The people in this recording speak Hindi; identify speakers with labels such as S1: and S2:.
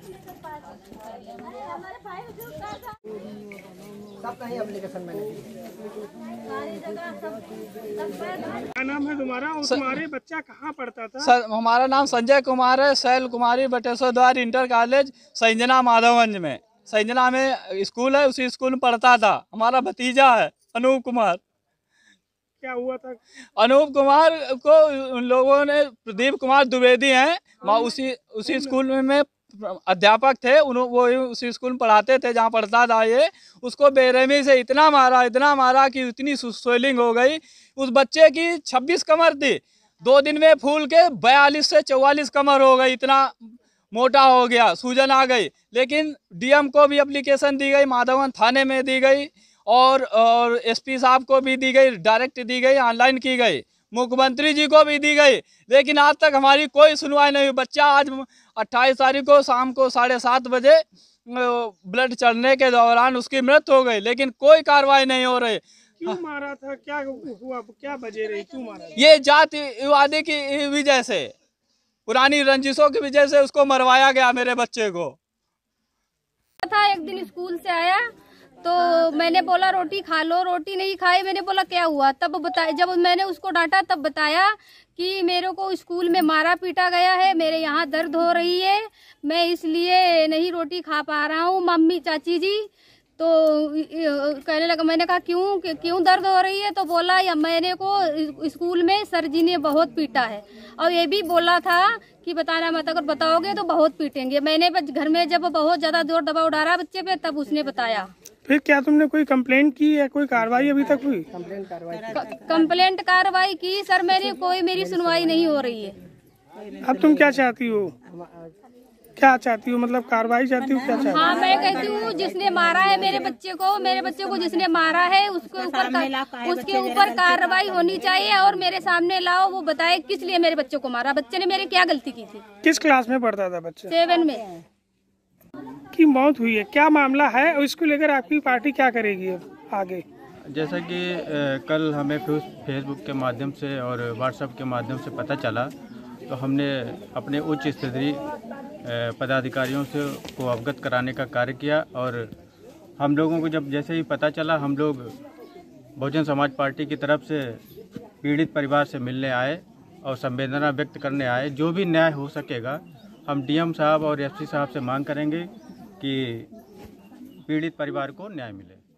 S1: क्या
S2: नाम है तुम्हारा और तुम्हारे बच्चा कहाँ पढ़ता था
S3: हमारा नाम संजय कुमार है शैल कुमारी बटेश्वर द्वार इंटर कॉलेज संजना माधवगंज में संजना में स्कूल है उसी स्कूल में पढ़ता था हमारा भतीजा है अनूप कुमार
S2: क्या हुआ था
S3: अनूप कुमार को उन लोगों ने प्रदीप कुमार द्विवेदी हैं उसी उसी स्कूल में, में अध्यापक थे उन्होंने वो उसी स्कूल में पढ़ाते थे जहाँ पढ़ता था ये उसको बेरहमी से इतना मारा इतना मारा कि इतनी स्वेलिंग हो गई उस बच्चे की छब्बीस कमर थी दो दिन में फूल के बयालीस से चौवालीस कमर हो गई इतना मोटा हो गया सूजन आ गई लेकिन डीएम को भी अप्लीकेशन दी गई माधवन थाने में दी गई और और एसपी साहब को भी दी गई डायरेक्ट दी गई ऑनलाइन की गई मुख्यमंत्री जी को भी दी गई लेकिन आज तक हमारी कोई सुनवाई नहीं हुई बच्चा आज अट्ठाईस तारीख को शाम को साढ़े सात बजे ब्लड चढ़ने के दौरान उसकी मृत्यु हो गई लेकिन कोई कार्रवाई नहीं हो रही
S2: क्यों मारा था क्या हुआ क्या बजे रही क्यों मारा
S3: ये जातिवादी की वजह से पुरानी रंजिशों की वजह से उसको मरवाया गया मेरे बच्चे को
S1: था एक दिन स्कूल से आया तो, हाँ, तो मैंने बोला रोटी खा लो रोटी नहीं खाई मैंने बोला क्या हुआ तब बताया जब मैंने उसको डांटा तब बताया कि मेरे को स्कूल में मारा पीटा गया है मेरे यहाँ दर्द हो रही है मैं इसलिए नहीं रोटी खा पा रहा हूँ मम्मी चाची जी तो कहने लगा मैंने कहा क्यों क्यों दर्द हो रही है तो बोला या मैंने को स्कूल में सर जी ने बहुत पीटा है और ये भी बोला था कि बताना मत अगर बताओगे तो बहुत पीटेंगे मैंने घर में जब बहुत ज़्यादा जोर दबाव डाला बच्चे पे तब उसने बताया
S2: फिर क्या तुमने कोई कंप्लेंट की या कोई कार्रवाई अभी तक हुई
S1: कंप्लेंट कार्रवाई की सर मेरी कोई मेरी सुनवाई नहीं हो रही है
S2: अब तुम क्या चाहती हो क्या चाहती हो मतलब कार्रवाई चाहती हो क्या चाहती हाँ मैं
S1: कहती हूँ जिसने मारा है मेरे बच्चे को मेरे बच्चे को जिसने मारा है उसके ऊपर उसके ऊपर कार्रवाई होनी चाहिए और मेरे सामने लाओ वो बताए किस लिए मेरे बच्चे को मारा बच्चे ने मेरे क्या गलती की थी
S2: किस क्लास में पढ़ता था बच्चे सेवन में की मौत हुई है क्या मामला है और इसको लेकर आपकी पार्टी क्या करेगी अब आगे
S4: जैसा कि कल हमें फेसबुक के माध्यम से और व्हाट्सएप के माध्यम से पता चला तो हमने अपने उच्च स्तरीय पदाधिकारियों से को अवगत कराने का कार्य किया और हम लोगों को जब जैसे ही पता चला हम लोग बहुजन समाज पार्टी की तरफ से पीड़ित परिवार से मिलने आए और संवेदना व्यक्त करने आए जो भी न्याय हो सकेगा हम डीएम साहब और एफसी साहब से मांग करेंगे कि पीड़ित परिवार को न्याय मिले